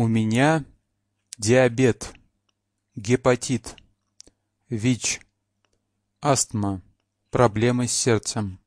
У меня диабет, гепатит, ВИЧ, астма, проблемы с сердцем.